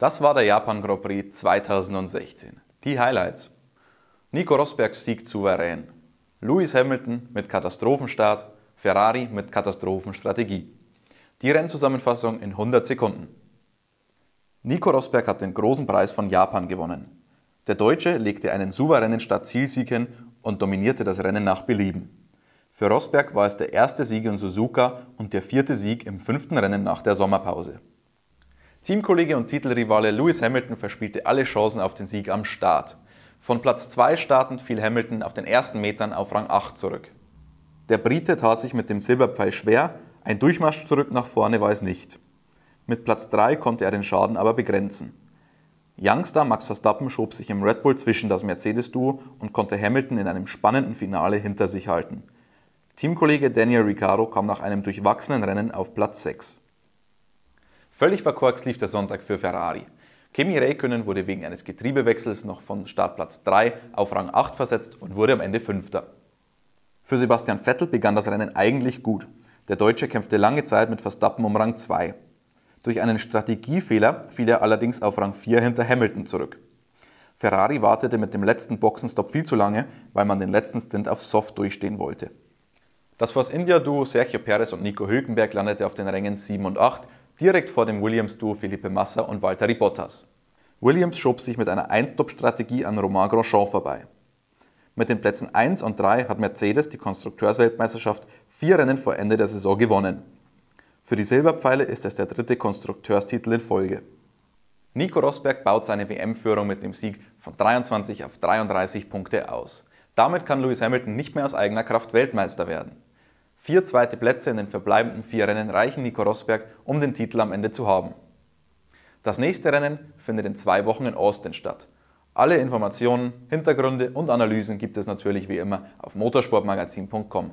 Das war der Japan Grand Prix 2016. Die Highlights. Nico Rosberg siegt souverän. Lewis Hamilton mit Katastrophenstart, Ferrari mit Katastrophenstrategie. Die Rennzusammenfassung in 100 Sekunden. Nico Rosberg hat den großen Preis von Japan gewonnen. Der Deutsche legte einen souveränen Startzielsieg hin und dominierte das Rennen nach Belieben. Für Rosberg war es der erste Sieg in Suzuka und der vierte Sieg im fünften Rennen nach der Sommerpause. Teamkollege und Titelrivale Lewis Hamilton verspielte alle Chancen auf den Sieg am Start. Von Platz 2 startend fiel Hamilton auf den ersten Metern auf Rang 8 zurück. Der Brite tat sich mit dem Silberpfeil schwer, ein Durchmarsch zurück nach vorne war es nicht. Mit Platz 3 konnte er den Schaden aber begrenzen. Youngster Max Verstappen schob sich im Red Bull zwischen das Mercedes-Duo und konnte Hamilton in einem spannenden Finale hinter sich halten. Teamkollege Daniel Ricciardo kam nach einem durchwachsenen Rennen auf Platz 6. Völlig verkorkst lief der Sonntag für Ferrari. Kimi Räikkönen wurde wegen eines Getriebewechsels noch von Startplatz 3 auf Rang 8 versetzt und wurde am Ende Fünfter. Für Sebastian Vettel begann das Rennen eigentlich gut. Der Deutsche kämpfte lange Zeit mit Verstappen um Rang 2. Durch einen Strategiefehler fiel er allerdings auf Rang 4 hinter Hamilton zurück. Ferrari wartete mit dem letzten Boxenstopp viel zu lange, weil man den letzten Stint auf Soft durchstehen wollte. Das Force India Duo Sergio Perez und Nico Hülkenberg landete auf den Rängen 7 und 8 direkt vor dem Williams-Duo Felipe Massa und Valtteri Bottas. Williams schob sich mit einer Einstop-Strategie an Romain Grosjean vorbei. Mit den Plätzen 1 und 3 hat Mercedes die Konstrukteursweltmeisterschaft vier Rennen vor Ende der Saison gewonnen. Für die Silberpfeile ist es der dritte Konstrukteurstitel in Folge. Nico Rosberg baut seine WM-Führung mit dem Sieg von 23 auf 33 Punkte aus. Damit kann Lewis Hamilton nicht mehr aus eigener Kraft Weltmeister werden. Vier zweite Plätze in den verbleibenden vier Rennen reichen Nico Rosberg, um den Titel am Ende zu haben. Das nächste Rennen findet in zwei Wochen in Austin statt. Alle Informationen, Hintergründe und Analysen gibt es natürlich wie immer auf motorsportmagazin.com.